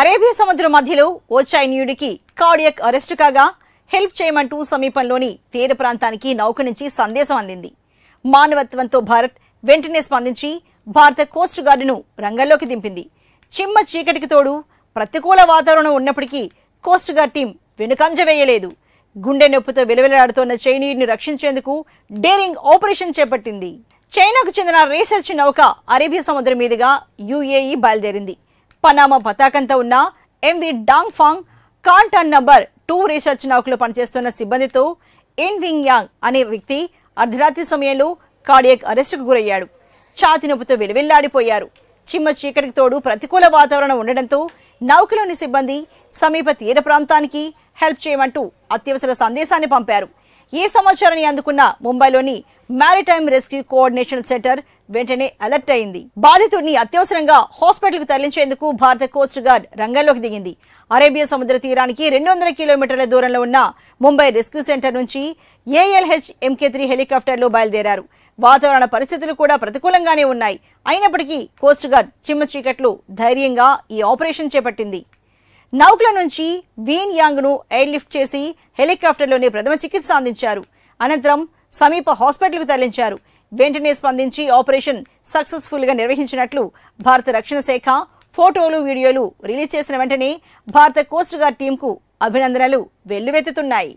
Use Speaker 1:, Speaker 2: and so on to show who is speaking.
Speaker 1: Arabia సముద్రం మధ్యలో ఓ చైనీయుడికి కార్డియక్ అరెస్టు కాగా హెల్ప్ చేయమంటూ సమీపంలోని తీర ప్రాంతానికి నౌక నుంచి సందేశం అందింది మానవత్వంతో భారత్ వెంటనే స్పందించి భారత కోస్ట్ గార్డును రంగంలోకి దింపింది చిమ్మ చీకటికి తోడు ప్రతికూల వాతావరణం ఉన్నప్పటికీ కోస్ట్ గార్డ్ టీం వెనుకంజ వేయలేదు గుండె నొప్పితో వెలువెలాడుతోన్న చైనీయుడిని రక్షించేందుకు డేరింగ్ ఆపరేషన్ చేపట్టింది చైనాకు చెందిన రీసెర్చ్ నౌక అరేబియా సముద్రం మీదుగా యుఏఈ బయలుదేరింది పనామా పతాకంతో ఉన్న MV Dong Fang Kantan number two research నౌకలో పనిచేస్తున్న సిబ్బందితో ఇన్ వింగ్ యాంగ్ అనే వ్యక్తి అర్ధరాత్రి సమయంలో కార్డియక్ అరెస్టుకు గురయ్యాడు ఛాతి నొప్పితో విలువెల్లాడిపోయారు చిమ్మ చీకటికి తోడు ప్రతికూల వాతావరణం ఉండడంతో నౌకలోని సిబ్బంది సమీప తీర ప్రాంతానికి హెల్ప్ చేయమంటూ అత్యవసర సందేశాన్ని పంపారు ఈ సమాచారాన్ని అందుకున్న ముంబైలోని మారిటైమ్ రెస్క్యూ కోఆర్డినేషన్ సెంటర్ వెంటనే అలర్ట్ అయింది బాధితుడిని అత్యవసరంగా హాస్పిటల్కు తరలించేందుకు భారత కోస్ట్ గార్డ్ రంగంలోకి దిగింది అరేబియా సముద్ర తీరానికి రెండు వందల కిలోమీటర్ల దూరంలో ఉన్న ముంబై రెస్క్యూ సెంటర్ నుంచి ఏఎల్హెచ్ ఎంకే త్రీ హెలికాప్టర్లు బయలుదేరారు వాతావరణ పరిస్థితులు కూడా ప్రతికూలంగానే ఉన్నాయి అయినప్పటికీ కోస్ట్ గార్డ్ చిమ్మ చీకట్లు ధైర్యంగా ఈ ఆపరేషన్ చేపట్టింది నౌకల నుంచి వీన్ యాంగ్ను ఎయిర్లిఫ్ట్ చేసి హెలికాప్టర్లోనే ప్రథమ చికిత్స అందించారు అనంతరం సమీప హాస్పిటల్కు తరలించారు వెంటనే స్పందించి ఆపరేషన్ సక్సెస్ఫుల్గా నిర్వహించినట్లు భారత రక్షణ శాఖ ఫోటోలు వీడియోలు రిలీజ్ చేసిన వెంటనే భారత కోస్ట్ గార్డ్ టీంకు అభినందనలు వెల్లువెత్తుతున్నాయి